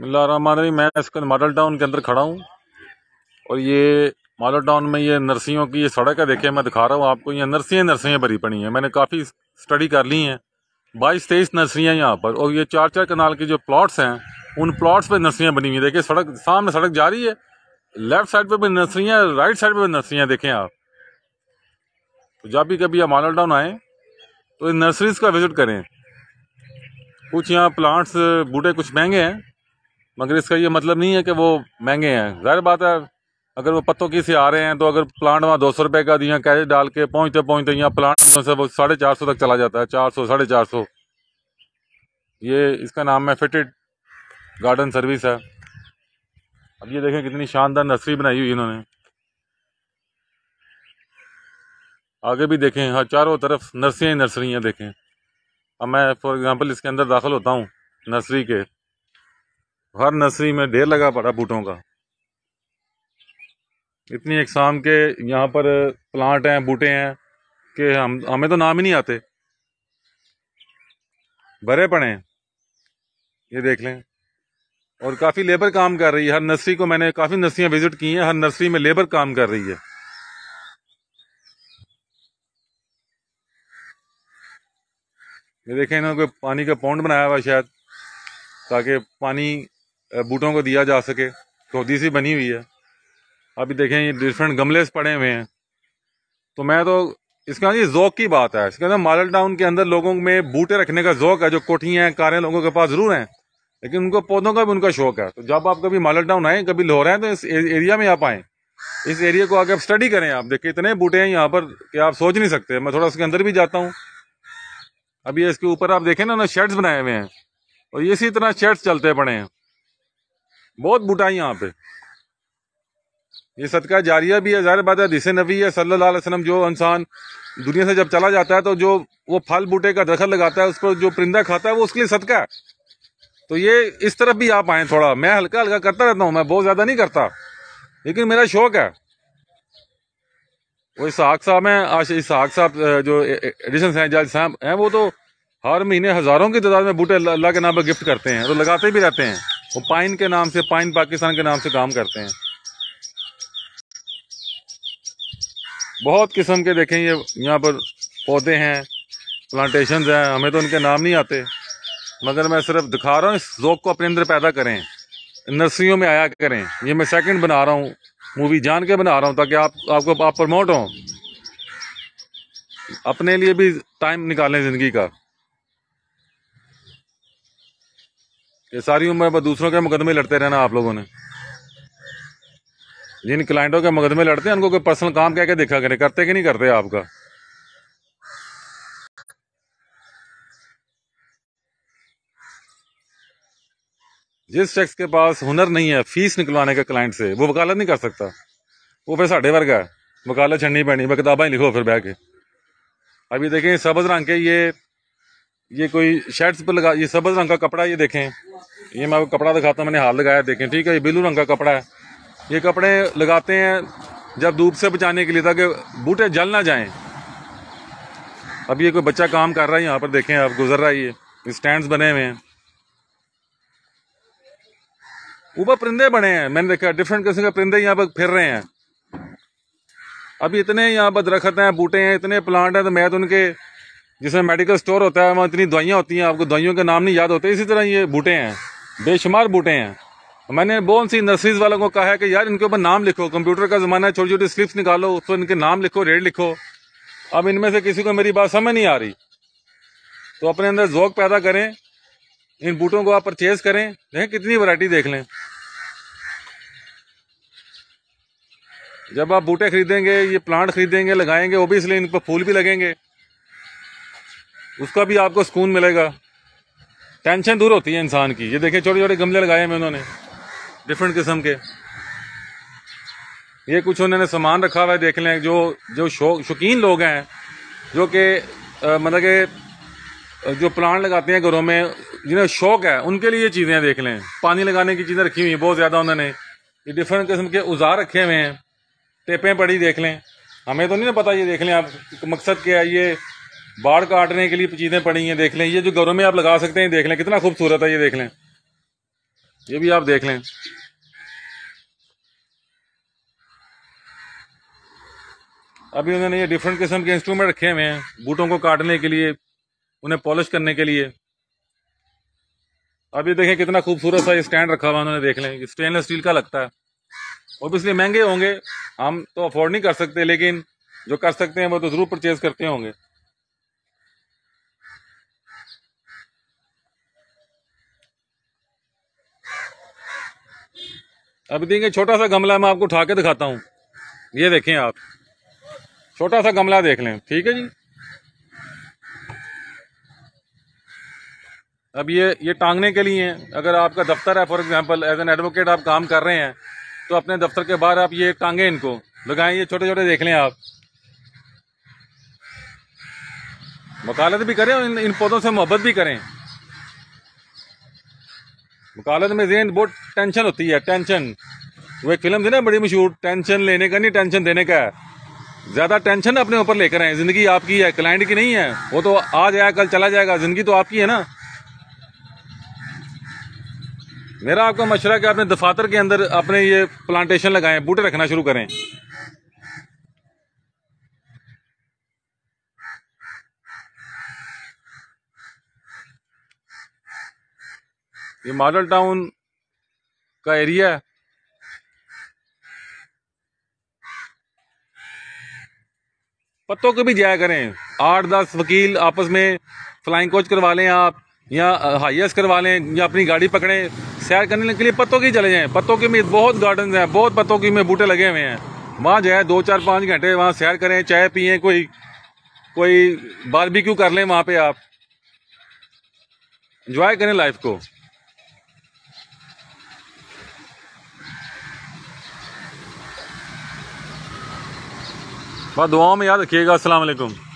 बसमिल मैं इसके model town के अंदर खड़ा हूँ और ये मॉडल टाउन में ये नर्सियों की ये सड़क है देखिए मैं दिखा रहा हूँ आपको ये नर्सियाँ नर्सियाँ भरी पड़ी हैं मैंने काफ़ी स्टडी कर ली हैं बाईस तेईस नर्सरियाँ यहाँ पर और ये चार चार कनाल के जो प्लाट्स हैं उन प्लाट्स पर नर्सरियाँ बनी हुई हैं देखिए सड़क सामने सड़क जा रही है लेफ्ट साइड पर भी नर्सरियाँ राइट साइड पर भी नर्सरियाँ देखें आप तो जब भी कभी आप मॉडल टाउन आएँ तो इन नर्सरीज़ का विज़िट करें कुछ यहाँ प्लांट्स बूटे कुछ महंगे हैं मगर इसका ये मतलब नहीं है कि वो महंगे हैं ज़ाहिर बात है अगर वो पत्तों की से आ रहे हैं तो अगर प्लांट वहाँ दो सौ रुपये का दिया कैश डाल के पहुँचते पहुँचते यहाँ प्लांट से वो साढ़े चार सौ तक चला जाता है चार सौ साढ़े चार सौ ये इसका नाम है फिटेड गार्डन सर्विस है अब ये देखें कितनी शानदार नर्सरी बनाई हुई इन्होंने आगे भी देखें हाँ चारों तरफ नर्सरियाँ ही नर्सरियाँ देखें अब मैं फॉर एग्ज़ाम्पल इसके अंदर दाखिल होता हूँ नर्सरी के हर नर्सरी में ढेर लगा पड़ा बूटों का इतनी एकसाम के यहाँ पर प्लांट हैं बूटे हैं कि हम हमें तो नाम ही नहीं आते भरे पड़े हैं ये देख लें और काफ़ी लेबर काम कर रही है हर नर्सरी को मैंने काफ़ी नर्सरियाँ विजिट की हैं हर नर्सरी में लेबर काम कर रही है ये देखें इन्होंने कोई पानी का पौंड बनाया हुआ शायद ताकि पानी बूटों को दिया जा सके तो सी बनी हुई है अभी देखें ये डिफरेंट गमले पड़े हुए हैं तो मैं तो इसका ये जौक की बात है इसके अंदर मॉडल टाउन के अंदर लोगों में बूटे रखने का जौक है जो कोठियाँ हैं कारें लोगों के पास ज़रूर हैं लेकिन उनको पौधों का भी उनका शौक है तो जब आप कभी मॉडल टाउन आए कभी रहे हैं तो इस एरिया में आप आए इस एरिया को आगे आप स्टडी करें आप देखिए इतने बूटे हैं यहाँ पर कि आप सोच नहीं सकते मैं थोड़ा उसके अंदर भी जाता हूँ अभी इसके ऊपर आप देखें ना ना शेड्स बनाए हुए हैं और इसी तरह शेड्स चलते पड़े हैं बहुत बुटाई यहाँ पे ये सदका जारिया भी है ज़ाहिर बात है दिस नबी है सल्ला वसलम जो इंसान दुनिया से जब चला जाता है तो जो वो फल बूटे का दखल लगाता है उस पर जो परिंदा खाता है वो उसके लिए सदका है तो ये इस तरफ भी आप आए थोड़ा मैं हल्का हल्का करता रहता हूँ मैं बहुत ज़्यादा नहीं करता लेकिन मेरा शौक है वो इसहाक साहब हैं आश इसहाक साहब जो एडिशन है जज साहब हैं वो तो हर महीने हज़ारों की तादाद में बूटे अल्लाह के नाम पर गिफ्ट करते हैं तो लगाते भी रहते हैं वो पाइन के नाम से पाइन पाकिस्तान के नाम से काम करते हैं बहुत किस्म के देखें ये यहाँ पर पौधे हैं प्लांटेशन हैं हमें तो उनके नाम नहीं आते मगर मैं सिर्फ दिखा रहा हूँ इस जोक को अपने अंदर पैदा करें नर्सरियों में आया करें ये मैं सेकंड बना रहा हूँ मूवी जान के बना रहा हूँ ताकि आप आपको आप प्रमोट हों अपने लिए भी टाइम निकालें ज़िंदगी का ये सारी उम्र दूसरों के मुकदमे लड़ते रहना आप लोगों ने जिन क्लाइंटों के मुकदमे लड़ते हैं उनको कोई पर्सनल काम कह के देखा करें करते कि नहीं करते आपका जिस शख्स के पास हुनर नहीं है फीस निकलवाने का क्लाइंट से वो वकालत नहीं कर सकता वो फिर साढ़े वर्ग है वकालत छनी पैनी वह किताबें लिखो फिर बह के अभी देखें सबज रंग के ये ये कोई शर्ट्स पर लगा ये सब्ज रंग का कपड़ा ये देखें ये मैं आपको कपड़ा दिखाता हूँ मैंने हाथ लगाया देखें ठीक है ये ब्लू रंग का कपड़ा है ये कपड़े लगाते हैं जब धूप से बचाने के लिए ताकि बूटे जल ना जाएं अब ये कोई बच्चा काम कर रहा है यहाँ पर देखें आप गुजर रहा है ये स्टैंड बने हुए हैं ऊपर परिंदे बने हैं मैंने देखा डिफरेंट किस्म के परिंदे यहाँ पर फिर रहे हैं अभी इतने यहाँ पर दरखत हैं बूटे हैं इतने प्लांट हैं तो मैं तो उनके जिसमें मेडिकल स्टोर होता है वहाँ इतनी दवाइयाँ होती हैं आपको दवाइयों के नाम नहीं याद होते इसी तरह ये बूटे हैं बेशुमार बूटे हैं मैंने बहुत सी नर्सरीज वालों को कहा है कि यार इनके ऊपर नाम लिखो कंप्यूटर का ज़माना है छोटी छोटी स्लिप्स निकालो उस पर इनके नाम लिखो रेट लिखो अब इनमें से किसी को मेरी बात समझ नहीं आ रही तो अपने अंदर जोक पैदा करें इन बूटों को आप परचेज करें देखें कितनी वैरायटी देख लें जब आप बूटे खरीदेंगे ये प्लांट खरीदेंगे लगाएंगे वो भी इसलिए इन पर फूल भी लगेंगे उसका भी आपको सुकून मिलेगा टेंशन दूर होती है इंसान की ये देखें छोटे छोटे गमले लगाए हैं उन्होंने डिफरेंट किस्म के ये कुछ उन्होंने सामान रखा हुआ है देख लें जो जो शौक शौकीन लोग हैं जो कि मतलब के जो प्लांट लगाते हैं घरों में जिन्हें शौक है उनके लिए ये चीज़ें देख लें पानी लगाने की चीज़ें रखी हुई हैं बहुत ज़्यादा उन्होंने ये डिफरेंट किस्म के औजार रखे हुए हैं टेपें पड़ी देख लें हमें तो नहीं ना पता ये देख लें आप मकसद क्या है ये बाढ़ काटने के लिए चीज़ें पड़ी हैं देख लें ये जो घरों में आप लगा सकते हैं देख लें कितना खूबसूरत है ये देख लें ये भी आप देख लें अभी उन्होंने ये डिफरेंट किस्म के इंस्ट्रूमेंट रखे हुए हैं बूटों को काटने के लिए उन्हें पॉलिश करने के लिए अभी देखें कितना खूबसूरत सा ये स्टैंड रखा हुआ उन्होंने देख लें स्टेनलेस स्टील का लगता है इसलिए महंगे होंगे हम तो अफोर्ड नहीं कर सकते लेकिन जो कर सकते हैं वो तो ज़रूर परचेज़ करते होंगे अभी देखिए छोटा सा गमला मैं आपको उठा के दिखाता हूँ ये देखें आप छोटा सा गमला देख लें ठीक है जी अब ये ये टांगने के लिए है अगर आपका दफ्तर है for example as an advocate आप काम कर रहे हैं तो अपने दफ्तर के बाहर आप ये टांगे इनको लगाएं ये छोटे छोटे देख लें आप वकालत भी करें और इन, इन पौधों से मोहब्बत भी करें वकालत में जेन बहुत टेंशन होती है टेंशन वो एक फिल्म थी ना बड़ी मशहूर टेंशन लेने का नहीं टेंशन देने का है ज़्यादा टेंशन अपने ऊपर लेकर आए ज़िंदगी आपकी है क्लाइंट की नहीं है वो तो आ जाए कल चला जाएगा ज़िंदगी तो आपकी है ना मेरा आपका मशवरा कि आपने दफातर के अंदर अपने ये प्लांटेशन लगाएं बूटे रखना शुरू करें ये मॉडल टाउन का एरिया है पत्तों को भी जाया करें आठ दस वकील आपस में फ्लाइंग कोच करवा लें आप या हाइस करवा लें या अपनी गाड़ी पकड़ें सैर करने के लिए पत्तों की चले जाएं पत्तों की में बहुत गार्डन हैं बहुत पत्तों की में बूटे लगे हुए हैं वहाँ जाए दो चार पाँच घंटे वहाँ सैर करें चाय पिए कोई कोई बारबेक्यू कर लें वहाँ पे आप इंजॉय करें लाइफ को बस दुआओं में याद रखिएगा असलकुम